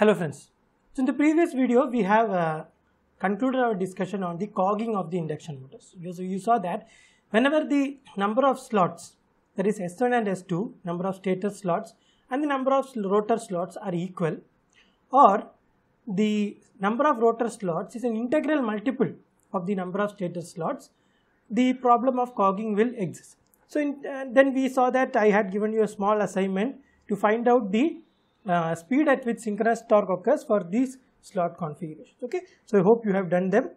Hello friends. So in the previous video, we have uh, concluded our discussion on the cogging of the induction motors. So you saw that whenever the number of slots, that is S1 and S2, number of stator slots and the number of rotor slots are equal or the number of rotor slots is an integral multiple of the number of stator slots, the problem of cogging will exist. So in, uh, then we saw that I had given you a small assignment to find out the uh, speed at which synchronous torque occurs for these slot configurations. Okay, so I hope you have done them.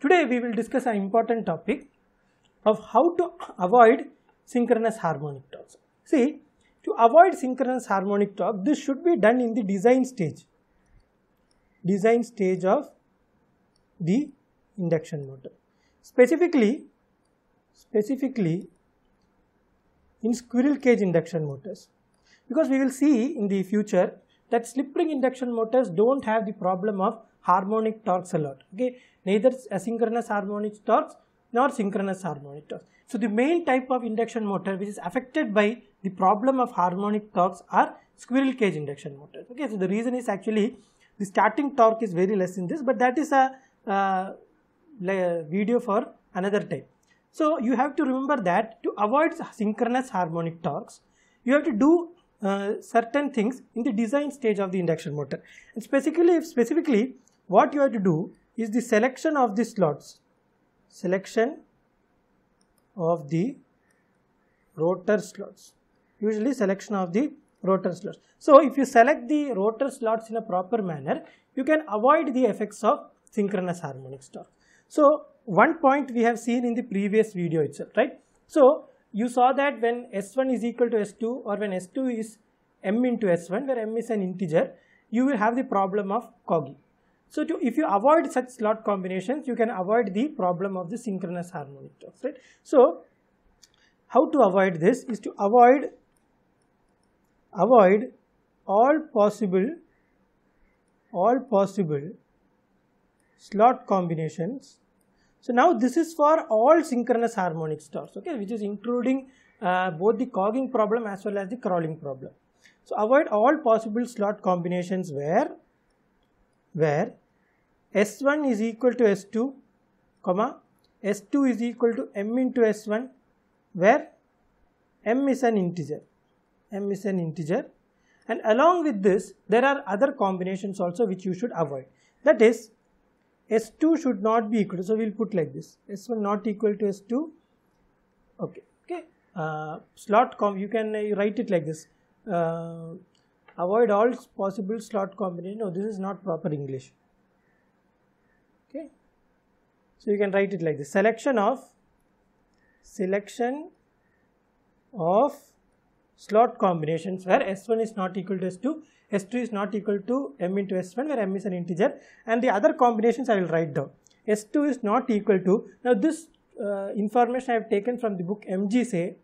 Today we will discuss an important topic of how to avoid synchronous harmonic torque. See, to avoid synchronous harmonic torque, this should be done in the design stage, design stage of the induction motor. Specifically, specifically in squirrel cage induction motors because we will see in the future that slip ring induction motors don't have the problem of harmonic torques a lot. Okay, neither asynchronous harmonic torques nor synchronous harmonic torques. So the main type of induction motor which is affected by the problem of harmonic torques are squirrel cage induction motors. Okay, so the reason is actually the starting torque is very less in this, but that is a uh, video for another time. So you have to remember that to avoid synchronous harmonic torques, you have to do uh, certain things in the design stage of the induction motor. And specifically, specifically, what you have to do is the selection of the slots, selection of the rotor slots, usually selection of the rotor slots. So, if you select the rotor slots in a proper manner, you can avoid the effects of synchronous harmonic torque. So, one point we have seen in the previous video itself, right? So, you saw that when S1 is equal to S2 or when S2 is M into S1 where M is an integer, you will have the problem of cogging. So to, if you avoid such slot combinations, you can avoid the problem of the synchronous harmonic talks, right? So how to avoid this is to avoid avoid all possible all possible slot combinations so now this is for all synchronous harmonic stores, okay, which is including uh, both the cogging problem as well as the crawling problem. So avoid all possible slot combinations where, where S1 is equal to S2, comma, S2 is equal to M into S1, where M is an integer, M is an integer. And along with this, there are other combinations also which you should avoid. That is, S2 should not be equal to, so we will put like this, S1 not equal to S2, okay, okay. Uh, slot com, you can uh, write it like this, uh, avoid all possible slot combination, no, this is not proper English, okay. So you can write it like this, selection of, selection of slot combinations where S1 is not equal to S2 S2 is not equal to m into S1 where m is an integer and the other combinations I will write down. S2 is not equal to, now this uh, information I have taken from the book MG say,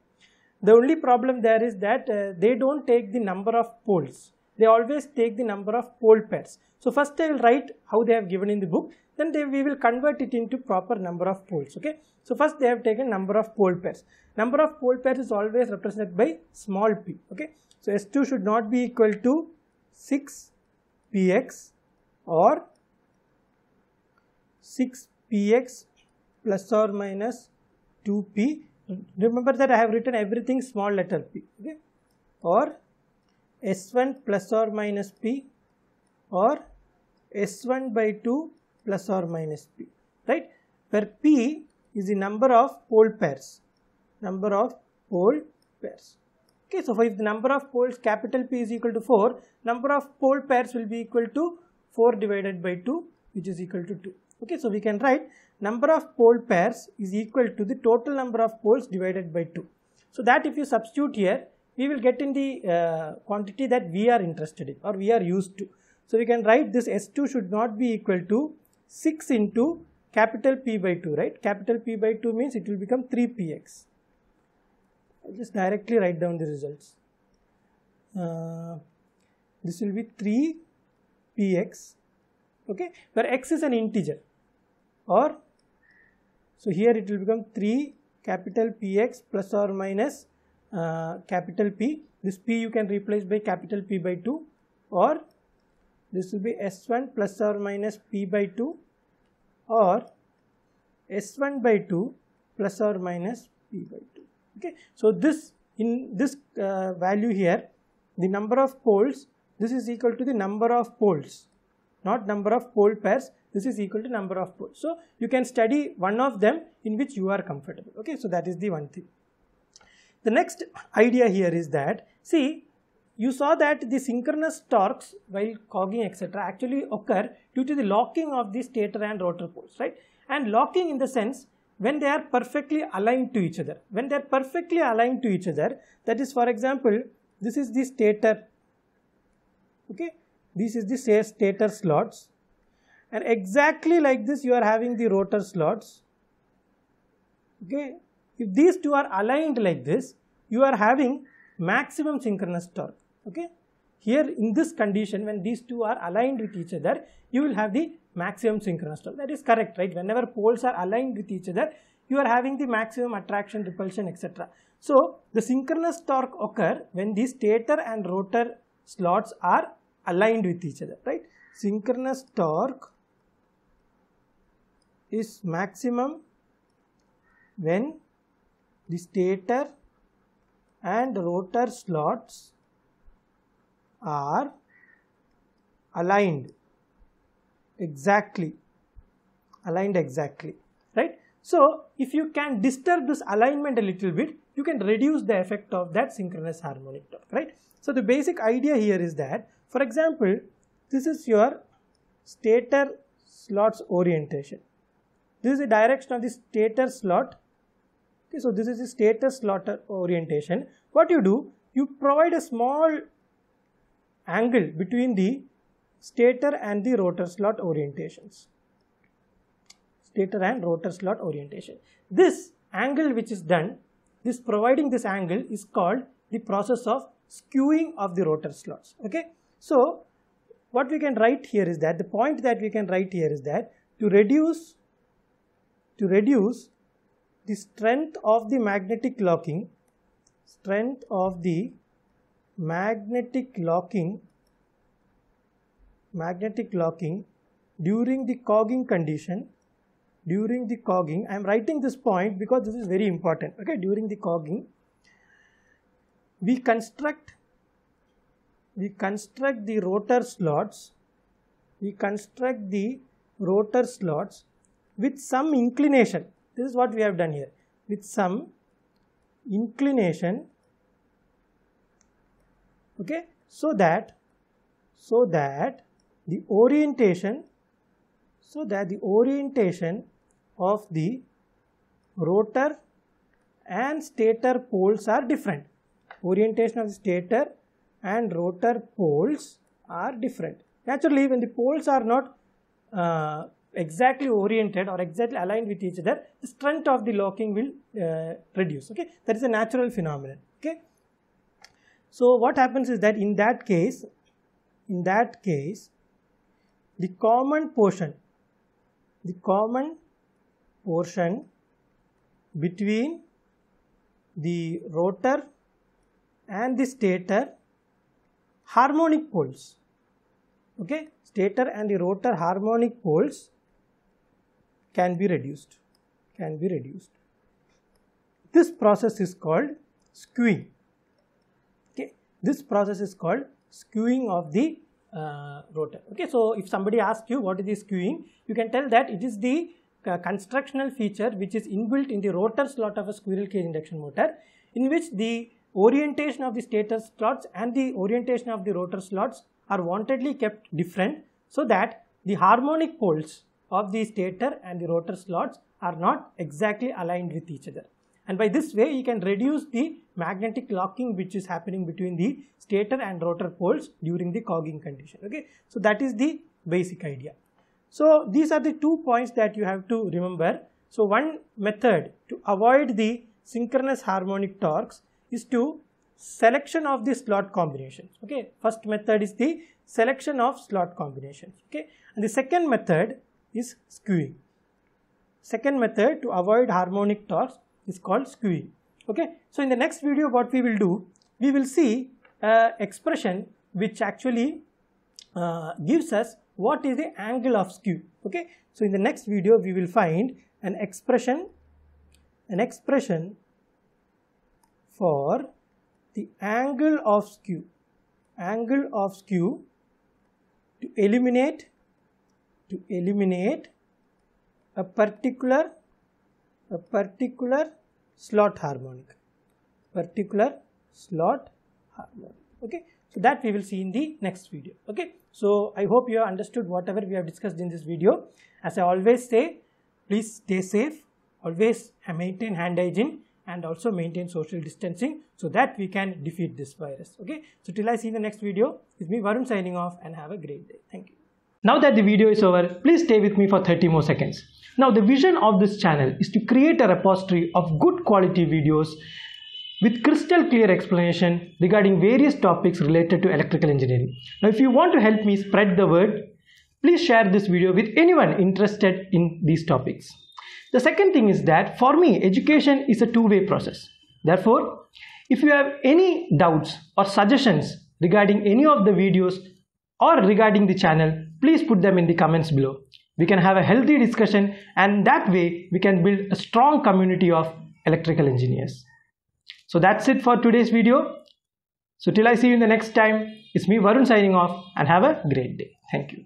The only problem there is that uh, they don't take the number of poles. They always take the number of pole pairs. So first I will write how they have given in the book. Then they, we will convert it into proper number of poles. Okay. So first they have taken number of pole pairs. Number of pole pairs is always represented by small p. Okay. So S2 should not be equal to 6 px or 6 px plus or minus 2p remember that I have written everything small letter p okay? or s1 plus or minus p or s1 by 2 plus or minus p right where p is the number of pole pairs number of pole pairs Okay, so if the number of poles capital P is equal to 4, number of pole pairs will be equal to 4 divided by 2 which is equal to 2. Okay, so we can write number of pole pairs is equal to the total number of poles divided by 2. So that if you substitute here, we will get in the uh, quantity that we are interested in or we are used to. So we can write this S2 should not be equal to 6 into capital P by 2, right? Capital P by 2 means it will become 3px. I'll just directly write down the results. Uh, this will be 3 px okay where x is an integer or so here it will become 3 capital px plus or minus uh, capital P this P you can replace by capital P by 2 or this will be S1 plus or minus P by 2 or S1 by 2 plus or minus P by 2 okay so this in this uh, value here the number of poles this is equal to the number of poles not number of pole pairs this is equal to number of poles so you can study one of them in which you are comfortable okay so that is the one thing the next idea here is that see you saw that the synchronous torques while cogging etc actually occur due to the locking of the stator and rotor poles right and locking in the sense when they are perfectly aligned to each other. When they are perfectly aligned to each other, that is for example, this is the stator, okay, this is the say, stator slots and exactly like this you are having the rotor slots, okay. If these two are aligned like this, you are having maximum synchronous torque, okay. Here in this condition when these two are aligned with each other, you will have the maximum synchronous torque. That is correct, right? Whenever poles are aligned with each other, you are having the maximum attraction, repulsion, etc. So, the synchronous torque occur when the stator and rotor slots are aligned with each other, right? Synchronous torque is maximum when the stator and rotor slots are aligned exactly aligned exactly right so if you can disturb this alignment a little bit you can reduce the effect of that synchronous harmonic torque right so the basic idea here is that for example this is your stator slots orientation this is the direction of the stator slot okay so this is the stator slot orientation what you do you provide a small angle between the stator and the rotor slot orientations. Stator and rotor slot orientation. This angle which is done, this providing this angle is called the process of skewing of the rotor slots. Okay. So, what we can write here is that the point that we can write here is that to reduce to reduce the strength of the magnetic locking strength of the magnetic locking magnetic locking during the cogging condition during the cogging I am writing this point because this is very important okay during the cogging we construct we construct the rotor slots we construct the rotor slots with some inclination this is what we have done here with some inclination okay so that so that the orientation so that the orientation of the rotor and stator poles are different. Orientation of the stator and rotor poles are different. Naturally, when the poles are not uh, exactly oriented or exactly aligned with each other, the strength of the locking will uh, reduce. Okay, that is a natural phenomenon. Okay. So what happens is that in that case, in that case, the common portion the common portion between the rotor and the stator harmonic poles okay stator and the rotor harmonic poles can be reduced can be reduced this process is called skewing okay this process is called skewing of the uh, rotor. Okay, so if somebody asks you what is this skewing, you can tell that it is the uh, constructional feature which is inbuilt in the rotor slot of a squirrel cage induction motor in which the orientation of the stator slots and the orientation of the rotor slots are wantedly kept different so that the harmonic poles of the stator and the rotor slots are not exactly aligned with each other and by this way you can reduce the magnetic locking which is happening between the stator and rotor poles during the cogging condition okay so that is the basic idea so these are the two points that you have to remember so one method to avoid the synchronous harmonic torques is to selection of the slot combinations okay first method is the selection of slot combinations okay and the second method is skewing second method to avoid harmonic torques is called skewing. Okay. So in the next video, what we will do, we will see uh, expression which actually uh, gives us what is the angle of skew. Okay. So in the next video, we will find an expression, an expression for the angle of skew, angle of skew to eliminate, to eliminate a particular a particular slot harmonic particular slot harmonic okay so that we will see in the next video okay so i hope you have understood whatever we have discussed in this video as i always say please stay safe always maintain hand hygiene and also maintain social distancing so that we can defeat this virus okay so till i see in the next video it's me varun signing off and have a great day thank you now that the video is over, please stay with me for 30 more seconds. Now the vision of this channel is to create a repository of good quality videos with crystal clear explanation regarding various topics related to electrical engineering. Now if you want to help me spread the word, please share this video with anyone interested in these topics. The second thing is that for me, education is a two-way process. Therefore, if you have any doubts or suggestions regarding any of the videos or regarding the channel, please put them in the comments below. We can have a healthy discussion and that way we can build a strong community of electrical engineers. So that's it for today's video. So till I see you in the next time, it's me Varun signing off and have a great day. Thank you.